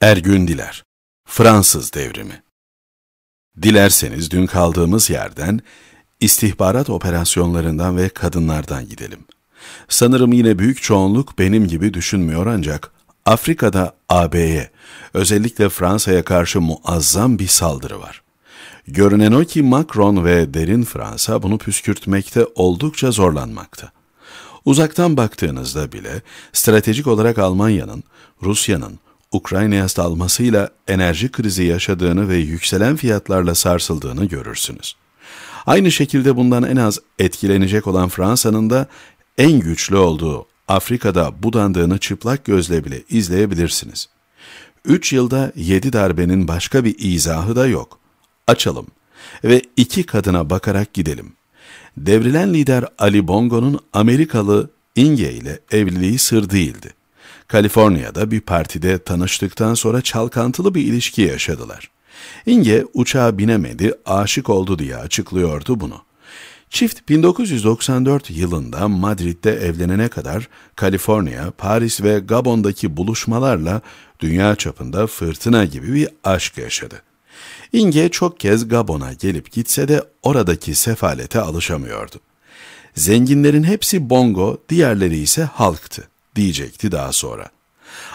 Ergün Diler, Fransız Devrimi Dilerseniz dün kaldığımız yerden, istihbarat operasyonlarından ve kadınlardan gidelim. Sanırım yine büyük çoğunluk benim gibi düşünmüyor ancak Afrika'da AB'ye, özellikle Fransa'ya karşı muazzam bir saldırı var. Görünen o ki Macron ve derin Fransa bunu püskürtmekte oldukça zorlanmakta. Uzaktan baktığınızda bile stratejik olarak Almanya'nın, Rusya'nın, Ukrayna'ya salmasıyla enerji krizi yaşadığını ve yükselen fiyatlarla sarsıldığını görürsünüz. Aynı şekilde bundan en az etkilenecek olan Fransa'nın da en güçlü olduğu Afrika'da budandığını çıplak gözle bile izleyebilirsiniz. 3 yılda 7 darbenin başka bir izahı da yok. Açalım ve iki kadına bakarak gidelim. Devrilen lider Ali Bongo'nun Amerikalı Inge ile evliliği sır değildi. Kaliforniya'da bir partide tanıştıktan sonra çalkantılı bir ilişki yaşadılar. Inge uçağa binemedi, aşık oldu diye açıklıyordu bunu. Çift 1994 yılında Madrid'de evlenene kadar Kaliforniya, Paris ve Gabon'daki buluşmalarla dünya çapında fırtına gibi bir aşk yaşadı. Inge çok kez Gabon'a gelip gitse de oradaki sefalete alışamıyordu. Zenginlerin hepsi bongo, diğerleri ise halktı diyecekti daha sonra.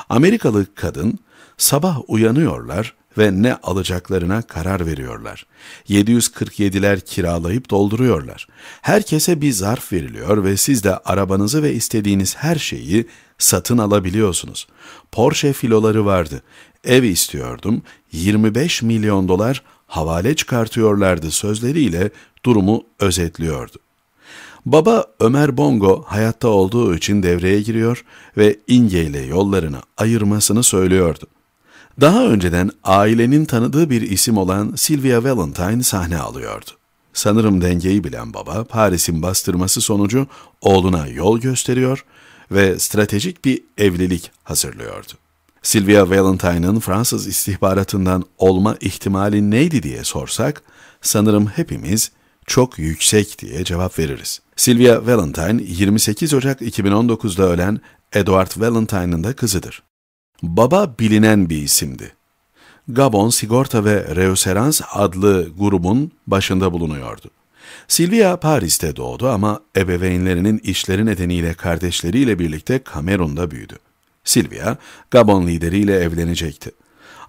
Amerikalı kadın sabah uyanıyorlar ve ne alacaklarına karar veriyorlar. 747'ler kiralayıp dolduruyorlar. Herkese bir zarf veriliyor ve siz de arabanızı ve istediğiniz her şeyi satın alabiliyorsunuz. Porsche filoları vardı. Ev istiyordum. 25 milyon dolar havale çıkartıyorlardı sözleriyle durumu özetliyordu. Baba Ömer Bongo hayatta olduğu için devreye giriyor ve İnge ile yollarını ayırmasını söylüyordu. Daha önceden ailenin tanıdığı bir isim olan Sylvia Valentine sahne alıyordu. Sanırım dengeyi bilen baba Paris'in bastırması sonucu oğluna yol gösteriyor ve stratejik bir evlilik hazırlıyordu. Sylvia Valentine'ın Fransız istihbaratından olma ihtimali neydi diye sorsak, sanırım hepimiz çok yüksek diye cevap veririz. Sylvia Valentine 28 Ocak 2019'da ölen Edward Valentine'ın da kızıdır. Baba bilinen bir isimdi. Gabon Sigorta ve Reüserans adlı grubun başında bulunuyordu. Sylvia Paris'te doğdu ama ebeveynlerinin işleri nedeniyle kardeşleriyle birlikte Kamerun'da büyüdü. Sylvia, Gabon lideriyle evlenecekti.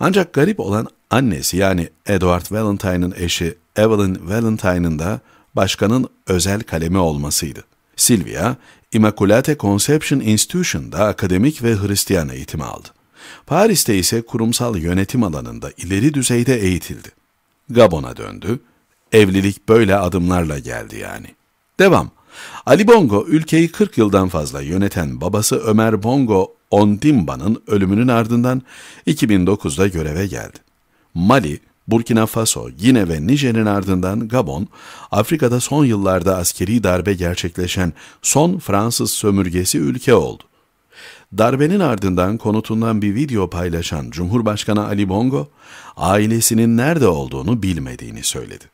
Ancak garip olan annesi yani Edward Valentine'ın eşi Evelyn Valentine'ın da başkanın özel kalemi olmasıydı. Sylvia, Immaculate Conception Institution'da akademik ve Hristiyan eğitimi aldı. Paris'te ise kurumsal yönetim alanında ileri düzeyde eğitildi. Gabon'a döndü. Evlilik böyle adımlarla geldi yani. Devam. Ali Bongo ülkeyi 40 yıldan fazla yöneten babası Ömer Bongo Ondimba'nın ölümünün ardından 2009'da göreve geldi. Mali, Burkina Faso, Gine ve Nijer'in ardından Gabon, Afrika'da son yıllarda askeri darbe gerçekleşen son Fransız sömürgesi ülke oldu. Darbenin ardından konutundan bir video paylaşan Cumhurbaşkanı Ali Bongo, ailesinin nerede olduğunu bilmediğini söyledi.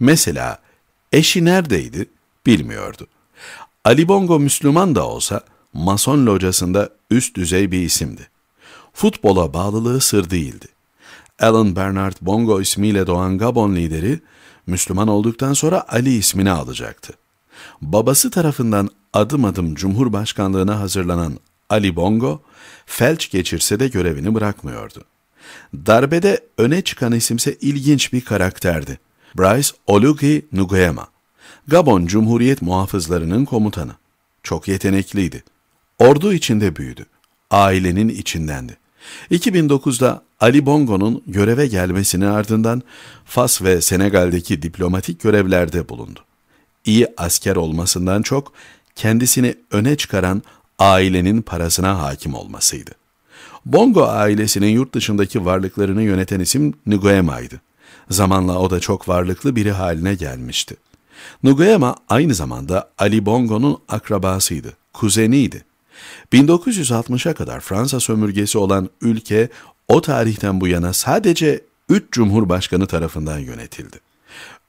Mesela eşi neredeydi bilmiyordu. Ali Bongo Müslüman da olsa Mason locasında üst düzey bir isimdi. Futbola bağlılığı sır değildi. Alan Bernard Bongo ismiyle doğan Gabon lideri, Müslüman olduktan sonra Ali ismini alacaktı. Babası tarafından adım adım Cumhurbaşkanlığına hazırlanan Ali Bongo, felç geçirse de görevini bırakmıyordu. Darbede öne çıkan isimse ilginç bir karakterdi. Bryce Olugi Nguema, Gabon Cumhuriyet muhafızlarının komutanı. Çok yetenekliydi. Ordu içinde büyüdü. Ailenin içindendi. 2009'da Ali Bongo'nun göreve gelmesinin ardından Fas ve Senegal'deki diplomatik görevlerde bulundu. İyi asker olmasından çok kendisini öne çıkaran ailenin parasına hakim olmasıydı. Bongo ailesinin yurt dışındaki varlıklarını yöneten isim Nguema'ydı. Zamanla o da çok varlıklı biri haline gelmişti. Nguema aynı zamanda Ali Bongo'nun akrabasıydı, kuzeniydi. 1960'a kadar Fransa sömürgesi olan ülke o tarihten bu yana sadece 3 cumhurbaşkanı tarafından yönetildi.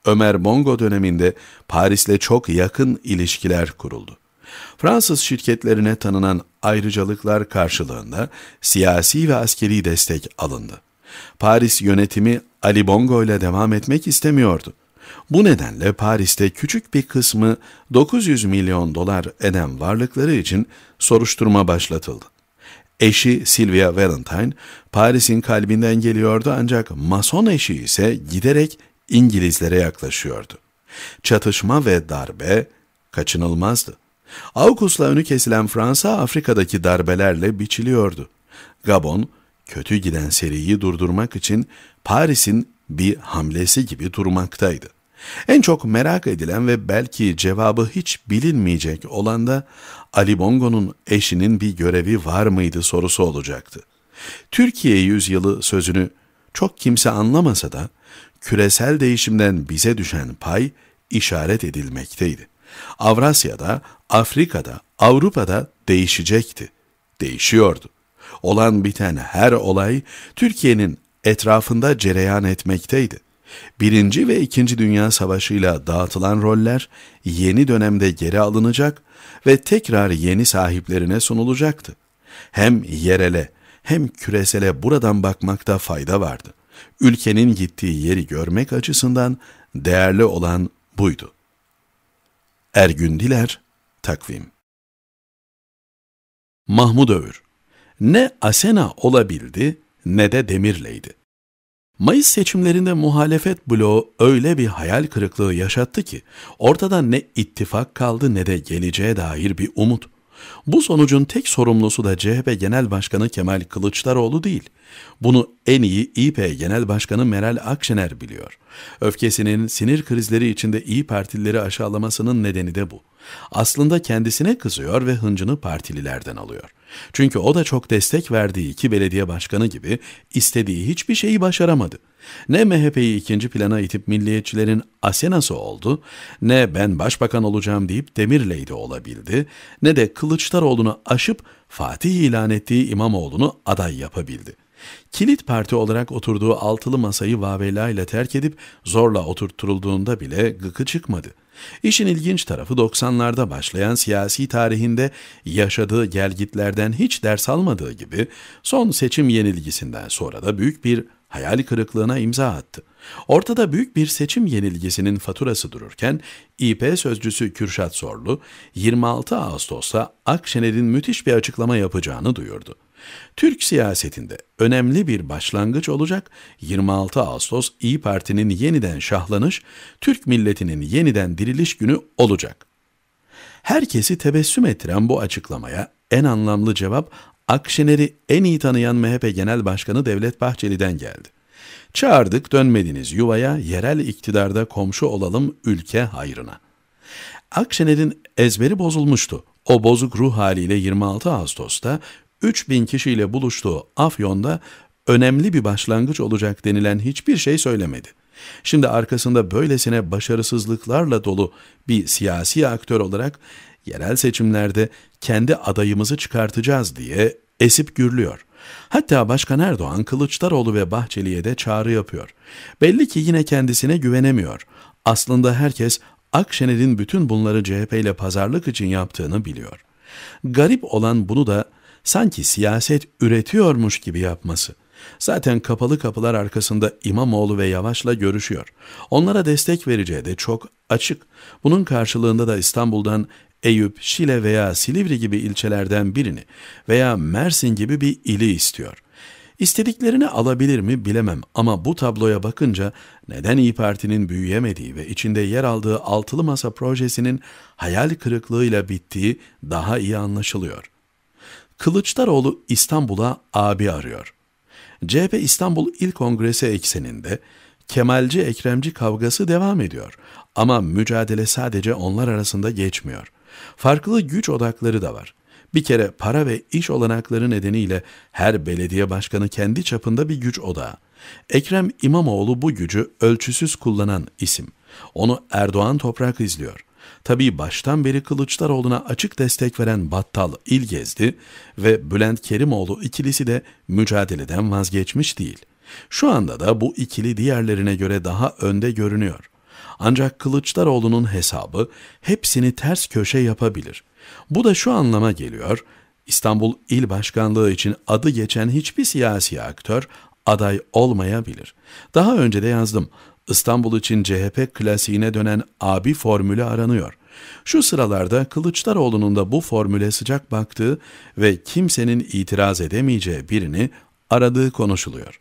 Ömer Mongo döneminde Paris'le çok yakın ilişkiler kuruldu. Fransız şirketlerine tanınan ayrıcalıklar karşılığında siyasi ve askeri destek alındı. Paris yönetimi Ali Bongo ile devam etmek istemiyordu. Bu nedenle Paris'te küçük bir kısmı 900 milyon dolar eden varlıkları için soruşturma başlatıldı. Eşi Sylvia Valentine Paris'in kalbinden geliyordu ancak mason eşi ise giderek İngilizlere yaklaşıyordu. Çatışma ve darbe kaçınılmazdı. Ağustos'la önü kesilen Fransa Afrika'daki darbelerle biçiliyordu. Gabon, kötü giden seriyi durdurmak için Paris'in bir hamlesi gibi durmaktaydı. En çok merak edilen ve belki cevabı hiç bilinmeyecek olan da Ali Bongo'nun eşinin bir görevi var mıydı sorusu olacaktı. Türkiye yüzyılı sözünü çok kimse anlamasa da küresel değişimden bize düşen pay işaret edilmekteydi. Avrasya'da, Afrika'da, Avrupa'da değişecekti. Değişiyordu. Olan biten her olay Türkiye'nin etrafında cereyan etmekteydi. Birinci ve İkinci Dünya Savaşı'yla dağıtılan roller yeni dönemde geri alınacak ve tekrar yeni sahiplerine sunulacaktı. Hem yerele hem küresele buradan bakmakta fayda vardı. Ülkenin gittiği yeri görmek açısından değerli olan buydu. Ergün Diler, Takvim Mahmud Öğür, Ne Asena olabildi ne de Demirleydi. Mayıs seçimlerinde muhalefet bloğu öyle bir hayal kırıklığı yaşattı ki ortada ne ittifak kaldı ne de geleceğe dair bir umut. Bu sonucun tek sorumlusu da CHP Genel Başkanı Kemal Kılıçdaroğlu değil. Bunu en iyi İP Genel Başkanı Meral Akşener biliyor. Öfkesinin sinir krizleri içinde İyi Partilileri aşağılamasının nedeni de bu. Aslında kendisine kızıyor ve hıncını partililerden alıyor.'' Çünkü o da çok destek verdiği iki belediye başkanı gibi istediği hiçbir şeyi başaramadı. Ne MHP'yi ikinci plana itip milliyetçilerin asenası oldu, ne ben başbakan olacağım deyip Demirley'de olabildi, ne de Kılıçdaroğlu'nu aşıp Fatih ilan ettiği İmamoğlu'nu aday yapabildi. Kilit parti olarak oturduğu altılı masayı vavelayla terk edip zorla oturtturulduğunda bile gıkı çıkmadı.'' İşin ilginç tarafı 90'larda başlayan siyasi tarihinde yaşadığı gelgitlerden hiç ders almadığı gibi son seçim yenilgisinden sonra da büyük bir hayal kırıklığına imza attı. Ortada büyük bir seçim yenilgisinin faturası dururken İP sözcüsü Kürşat Sorlu 26 Ağustos'ta Akşener'in müthiş bir açıklama yapacağını duyurdu. Türk siyasetinde önemli bir başlangıç olacak 26 Ağustos İyi Parti'nin yeniden şahlanış, Türk milletinin yeniden diriliş günü olacak. Herkesi tebessüm ettiren bu açıklamaya en anlamlı cevap Akşener'i en iyi tanıyan MHP Genel Başkanı Devlet Bahçeli'den geldi. Çağırdık dönmediniz yuvaya, yerel iktidarda komşu olalım ülke hayrına. Akşener'in ezberi bozulmuştu. O bozuk ruh haliyle 26 Ağustos'ta 3000 kişiyle buluştuğu Afyon'da önemli bir başlangıç olacak denilen hiçbir şey söylemedi. Şimdi arkasında böylesine başarısızlıklarla dolu bir siyasi aktör olarak yerel seçimlerde kendi adayımızı çıkartacağız diye esip gürlüyor. Hatta Başkan Erdoğan Kılıçdaroğlu ve Bahçeli'ye de çağrı yapıyor. Belli ki yine kendisine güvenemiyor. Aslında herkes Akşener'in bütün bunları CHP ile pazarlık için yaptığını biliyor. Garip olan bunu da sanki siyaset üretiyormuş gibi yapması. Zaten kapalı kapılar arkasında İmamoğlu ve Yavaş'la görüşüyor. Onlara destek vereceği de çok açık. Bunun karşılığında da İstanbul'dan Eyüp, Şile veya Silivri gibi ilçelerden birini veya Mersin gibi bir ili istiyor. İstediklerini alabilir mi bilemem ama bu tabloya bakınca neden İyi Parti'nin büyüyemediği ve içinde yer aldığı altılı masa projesinin hayal kırıklığıyla bittiği daha iyi anlaşılıyor. Kılıçdaroğlu İstanbul'a abi arıyor. CHP İstanbul İl Kongresi ekseninde Kemalci Ekremci kavgası devam ediyor. Ama mücadele sadece onlar arasında geçmiyor. Farklı güç odakları da var. Bir kere para ve iş olanakları nedeniyle her belediye başkanı kendi çapında bir güç odağı. Ekrem İmamoğlu bu gücü ölçüsüz kullanan isim. Onu Erdoğan toprak izliyor. Tabii baştan beri Kılıçdaroğlu'na açık destek veren Battal İlgezdi ve Bülent Kerimoğlu ikilisi de mücadeleden vazgeçmiş değil. Şu anda da bu ikili diğerlerine göre daha önde görünüyor. Ancak Kılıçdaroğlu'nun hesabı hepsini ters köşe yapabilir. Bu da şu anlama geliyor. İstanbul İl Başkanlığı için adı geçen hiçbir siyasi aktör aday olmayabilir. Daha önce de yazdım. İstanbul için CHP klasiğine dönen abi formülü aranıyor. Şu sıralarda Kılıçdaroğlu'nun da bu formüle sıcak baktığı ve kimsenin itiraz edemeyeceği birini aradığı konuşuluyor.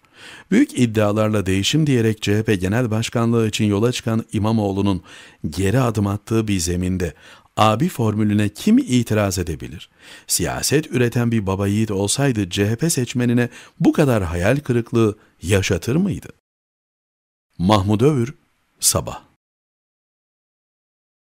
Büyük iddialarla değişim diyerek CHP Genel Başkanlığı için yola çıkan İmamoğlu'nun geri adım attığı bir zeminde abi formülüne kim itiraz edebilir? Siyaset üreten bir baba yiğit olsaydı CHP seçmenine bu kadar hayal kırıklığı yaşatır mıydı? Mahmud Övür, Sabah